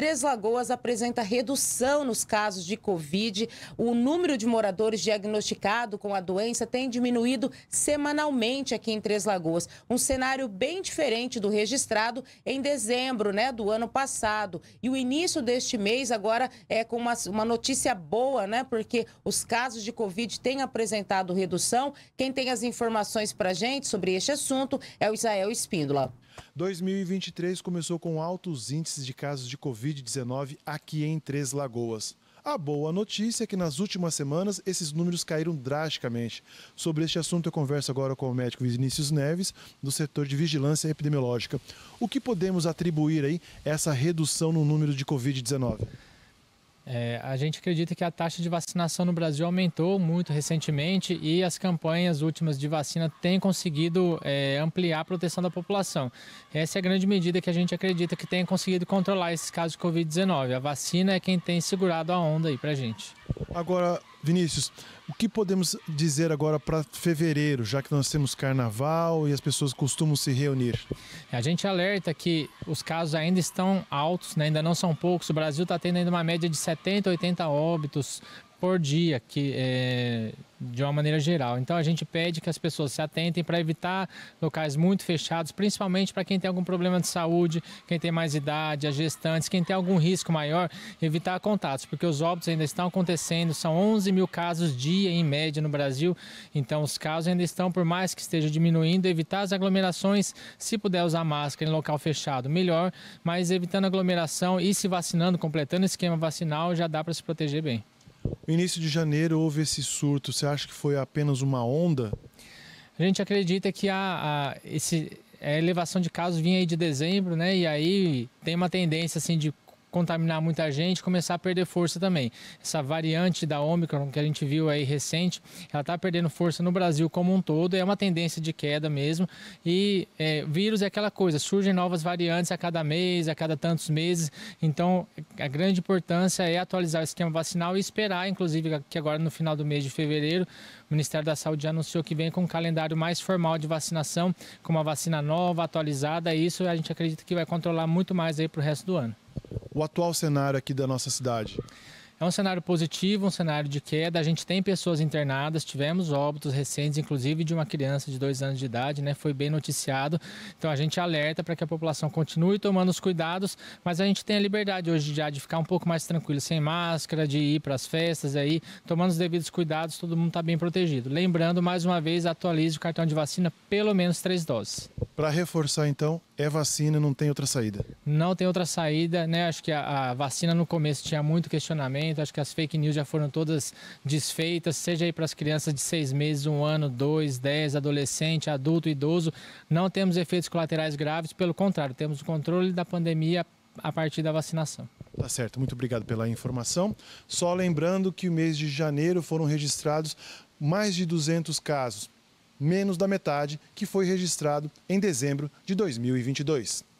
Três Lagoas apresenta redução nos casos de Covid. O número de moradores diagnosticados com a doença tem diminuído semanalmente aqui em Três Lagoas. Um cenário bem diferente do registrado em dezembro né, do ano passado. E o início deste mês agora é com uma, uma notícia boa, né? Porque os casos de Covid têm apresentado redução. Quem tem as informações para gente sobre este assunto é o Israel Espíndola. 2023 começou com altos índices de casos de Covid Covid-19 aqui em Três Lagoas. A boa notícia é que nas últimas semanas esses números caíram drasticamente. Sobre este assunto eu converso agora com o médico Vinícius Neves, do setor de vigilância epidemiológica. O que podemos atribuir aí a essa redução no número de Covid-19? É, a gente acredita que a taxa de vacinação no Brasil aumentou muito recentemente e as campanhas últimas de vacina têm conseguido é, ampliar a proteção da população. Essa é a grande medida que a gente acredita que tenha conseguido controlar esses casos de Covid-19. A vacina é quem tem segurado a onda aí para gente. Agora, Vinícius, o que podemos dizer agora para fevereiro, já que nós temos carnaval e as pessoas costumam se reunir? É, a gente alerta que os casos ainda estão altos, né? ainda não são poucos. O Brasil está tendo ainda uma média de 70, 80 óbitos por dia, que é, de uma maneira geral. Então a gente pede que as pessoas se atentem para evitar locais muito fechados, principalmente para quem tem algum problema de saúde, quem tem mais idade, as gestantes, quem tem algum risco maior, evitar contatos, porque os óbitos ainda estão acontecendo, são 11 mil casos dia em média no Brasil, então os casos ainda estão, por mais que esteja diminuindo, evitar as aglomerações, se puder usar máscara em local fechado, melhor, mas evitando aglomeração e se vacinando, completando o esquema vacinal, já dá para se proteger bem. No início de janeiro houve esse surto, você acha que foi apenas uma onda? A gente acredita que a, a esse, a elevação de casos vinha aí de dezembro, né? E aí tem uma tendência assim de contaminar muita gente, começar a perder força também. Essa variante da Ômicron que a gente viu aí recente, ela está perdendo força no Brasil como um todo, é uma tendência de queda mesmo. E é, vírus é aquela coisa, surgem novas variantes a cada mês, a cada tantos meses. Então, a grande importância é atualizar o esquema vacinal e esperar, inclusive, que agora no final do mês de fevereiro, o Ministério da Saúde já anunciou que vem com um calendário mais formal de vacinação, com uma vacina nova, atualizada. E isso a gente acredita que vai controlar muito mais aí para o resto do ano o atual cenário aqui da nossa cidade? É um cenário positivo, um cenário de queda. A gente tem pessoas internadas, tivemos óbitos recentes, inclusive de uma criança de dois anos de idade, né? Foi bem noticiado. Então a gente alerta para que a população continue tomando os cuidados, mas a gente tem a liberdade hoje já de ficar um pouco mais tranquilo, sem máscara, de ir para as festas aí, tomando os devidos cuidados, todo mundo está bem protegido. Lembrando, mais uma vez, atualize o cartão de vacina, pelo menos três doses. Para reforçar, então, é vacina, não tem outra saída? Não tem outra saída, né? Acho que a, a, vacina no começo tinha muito questionamento, acho que as fake news já foram todas desfeitas, seja aí para as crianças de seis meses, um ano, dois, dez, adolescente, adulto, idoso. Não temos efeitos colaterais graves, pelo contrário, temos o controle da pandemia a partir da vacinação. Tá certo, muito obrigado pela informação. Só lembrando que o mês de janeiro foram registrados mais de 200 casos menos da metade que foi registrado em dezembro de 2022.